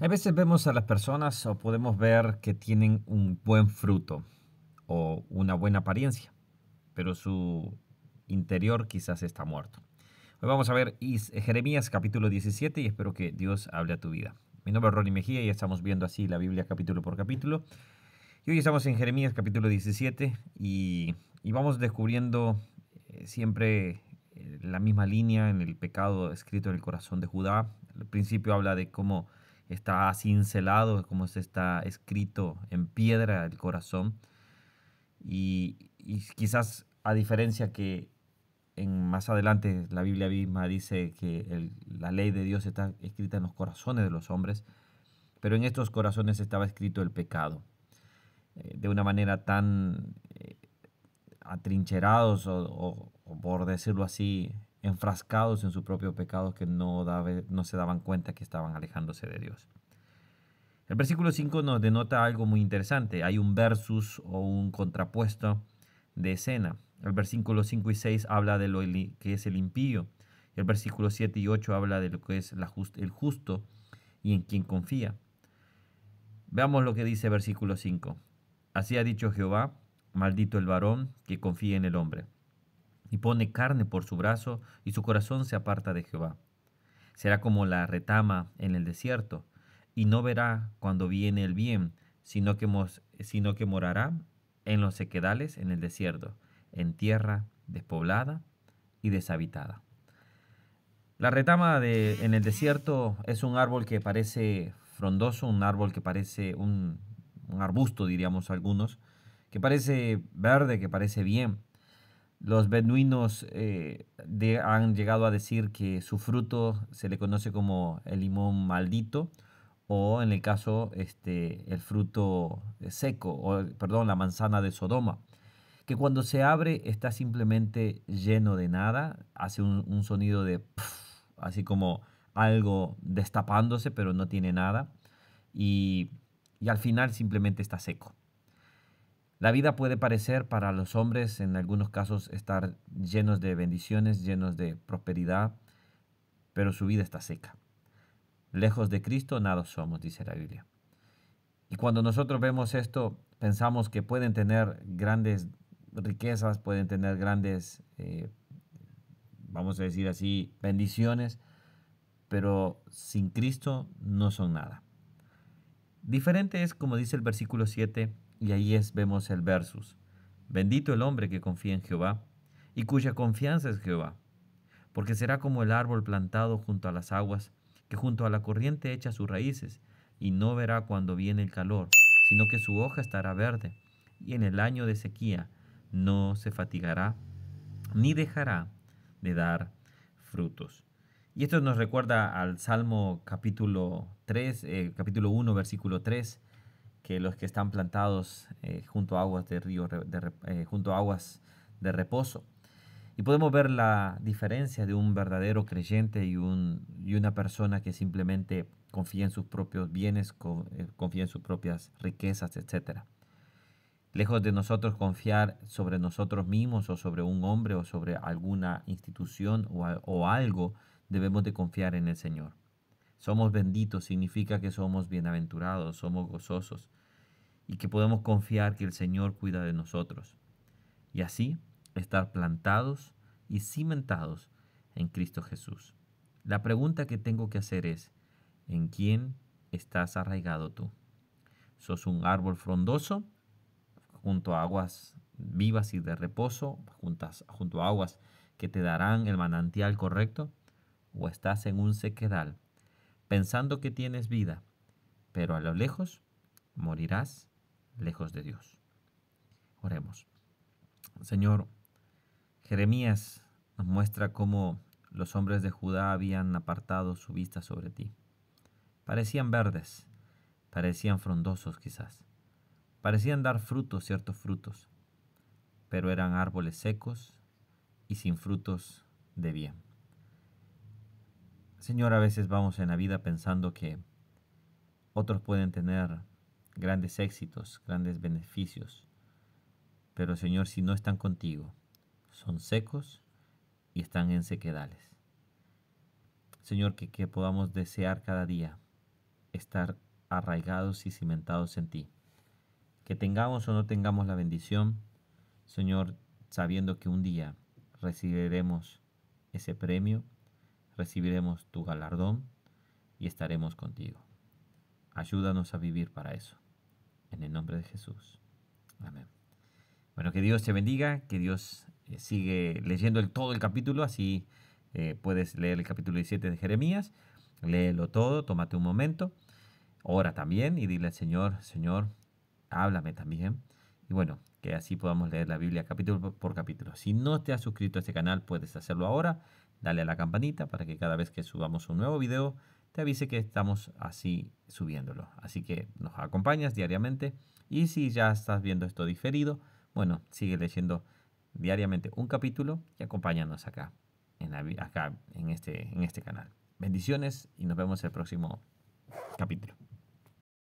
A veces vemos a las personas o podemos ver que tienen un buen fruto o una buena apariencia, pero su interior quizás está muerto. Hoy vamos a ver Jeremías capítulo 17 y espero que Dios hable a tu vida. Mi nombre es Ronnie Mejía y estamos viendo así la Biblia capítulo por capítulo. Y hoy estamos en Jeremías capítulo 17 y, y vamos descubriendo eh, siempre eh, la misma línea en el pecado escrito en el corazón de Judá. Al principio habla de cómo está cincelado, como se está escrito en piedra el corazón. Y, y quizás a diferencia que en, más adelante la Biblia misma dice que la ley de Dios está escrita en los corazones de los hombres, pero en estos corazones estaba escrito el pecado. Eh, de una manera tan eh, atrincherados o, por decirlo así, enfrascados en su propio pecado que no, no se daban cuenta que estaban alejándose de Dios. El versículo 5 nos denota algo muy interesante. Hay un versus o un contrapuesto de escena. El versículo 5 y 6 habla de lo que es el impío. El versículo 7 y 8 habla de lo que es la el justo y en quien confía. Veamos lo que dice versículo 5. Así ha dicho Jehová, maldito el varón que confía en el hombre, y pone carne por su brazo, y su corazón se aparta de Jehová. Será como la retama en el desierto, y no verá cuando viene el bien, sino que, morará en los sequedales en el desierto, en tierra despoblada y deshabitada. La retama de, en el desierto es un árbol que parece frondoso, un árbol que parece un arbusto, diríamos algunos, que parece verde, que parece bien, los beduinos eh, han llegado a decir que su fruto se le conoce como el limón maldito o en el caso este, el fruto eh, seco, o perdón, la manzana de Sodoma, que cuando se abre está simplemente lleno de nada, hace un, sonido de así como algo destapándose, pero no tiene nada, y al final simplemente está seco. La vida puede parecer para los hombres, en algunos casos, estar llenos de bendiciones, llenos de prosperidad, pero su vida está seca. Lejos de Cristo nada somos, dice la Biblia. Y cuando nosotros vemos esto, pensamos que pueden tener grandes riquezas, pueden tener grandes, eh, vamos a decir así, bendiciones, pero sin Cristo no son nada. Diferente es, como dice el versículo 7, y ahí es, vemos el versus. Bendito el hombre que confía en Jehová y cuya confianza es Jehová, porque será como el árbol plantado junto a las aguas, que junto a la corriente echa sus raíces, y no verá cuando viene el calor, sino que su hoja estará verde, y en el año de sequía no se fatigará, ni dejará de dar frutos. Y esto nos recuerda al Salmo capítulo 3, eh, capítulo 1, versículo 3, que los que están plantados eh, junto a aguas de río, eh, junto aguas de reposo. Y podemos ver la diferencia de un verdadero creyente y, un, y una persona que simplemente confía en sus propios bienes, eh, confía en sus propias riquezas, etcétera. Lejos de nosotros confiar sobre nosotros mismos o sobre un hombre o sobre alguna institución o algo, debemos de confiar en el Señor. Somos benditos significa que somos bienaventurados, somos gozosos y que podemos confiar que el Señor cuida de nosotros. Y así estar plantados y cimentados en Cristo Jesús. La pregunta que tengo que hacer es, ¿en quién estás arraigado tú? ¿Sos un árbol frondoso junto a aguas vivas y de reposo, juntas, junto a aguas que te darán el manantial correcto? ¿O estás en un sequedal pensando que tienes vida, pero a lo lejos morirás lejos de Dios. Oremos. Señor, Jeremías nos muestra cómo los hombres de Judá habían apartado su vista sobre ti. Parecían verdes, parecían frondosos quizás, parecían dar frutos, ciertos frutos, pero eran árboles secos y sin frutos de bien. Señor, a veces vamos en la vida pensando que otros pueden tener grandes éxitos, grandes beneficios, pero Señor, si no están contigo, son secos y están en sequedales. Señor, que, que podamos desear cada día estar arraigados y cimentados en ti. Que tengamos o no tengamos la bendición, Señor, sabiendo que un día recibiremos ese premio recibiremos tu galardón y estaremos contigo. Ayúdanos a vivir para eso. En el nombre de Jesús. Amén. Bueno, que Dios te bendiga, que Dios eh, sigue leyendo todo el capítulo, así eh, puedes leer el capítulo 17 de Jeremías, léelo todo, tómate un momento, ora también y dile al Señor, Señor, háblame también. Y bueno, que así podamos leer la Biblia capítulo por capítulo. Si no te has suscrito a este canal, puedes hacerlo ahora. Dale a la campanita para que cada vez que subamos un nuevo video te avise que estamos así subiéndolo. Así que nos acompañas diariamente y si ya estás viendo esto diferido, bueno, sigue leyendo diariamente un capítulo y acompáñanos acá en, acá en, este, en este canal. Bendiciones y nos vemos el próximo capítulo.